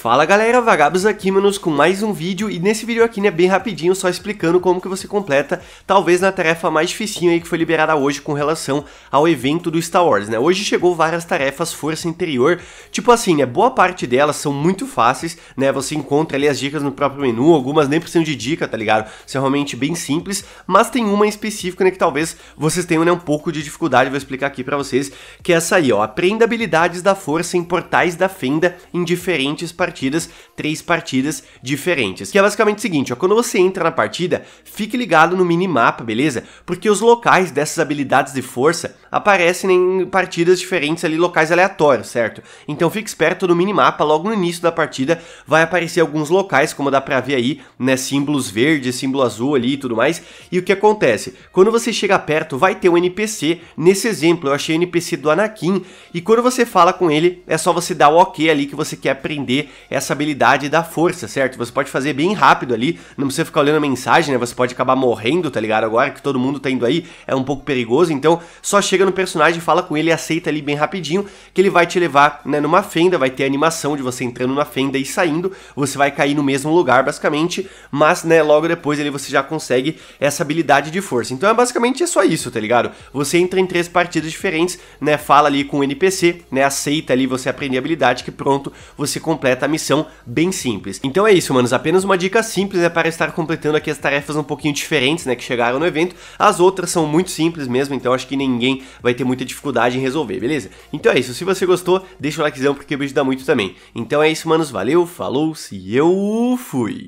Fala galera, Vagabos aqui, manos, com mais um vídeo e nesse vídeo aqui, né, bem rapidinho, só explicando como que você completa, talvez na tarefa mais dificinha aí que foi liberada hoje com relação ao evento do Star Wars, né, hoje chegou várias tarefas Força Interior, tipo assim, né, boa parte delas são muito fáceis, né, você encontra ali as dicas no próprio menu, algumas nem precisam de dica, tá ligado, são é realmente bem simples, mas tem uma em específico, né, que talvez vocês tenham, né, um pouco de dificuldade, vou explicar aqui pra vocês, que é essa aí, ó, aprenda habilidades da Força em portais da Fenda em diferentes partidas partidas, três partidas diferentes. Que é basicamente o seguinte, ó, quando você entra na partida, fique ligado no minimapa, beleza? Porque os locais dessas habilidades de força aparecem em partidas diferentes ali, locais aleatórios, certo? Então fique esperto no minimapa, logo no início da partida vai aparecer alguns locais, como dá pra ver aí, né, símbolos verdes, símbolo azul ali e tudo mais. E o que acontece? Quando você chega perto, vai ter um NPC, nesse exemplo eu achei o NPC do Anakin, e quando você fala com ele, é só você dar o ok ali que você quer aprender essa habilidade da força, certo? Você pode fazer bem rápido ali, não precisa ficar olhando a mensagem, né? Você pode acabar morrendo, tá ligado? Agora que todo mundo tá indo aí, é um pouco perigoso, então só chega no personagem, fala com ele e aceita ali bem rapidinho, que ele vai te levar, né, numa fenda, vai ter animação de você entrando na fenda e saindo, você vai cair no mesmo lugar, basicamente, mas, né, logo depois ali você já consegue essa habilidade de força. Então é basicamente é só isso, tá ligado? Você entra em três partidas diferentes, né, fala ali com o NPC, né, aceita ali você aprender a habilidade, que pronto, você completa missão bem simples. Então é isso, manos, apenas uma dica simples é para estar completando aqui as tarefas um pouquinho diferentes, né, que chegaram no evento. As outras são muito simples mesmo, então acho que ninguém vai ter muita dificuldade em resolver, beleza? Então é isso, se você gostou, deixa o likezão porque o vídeo dá muito também. Então é isso, manos, valeu, falou, se eu fui!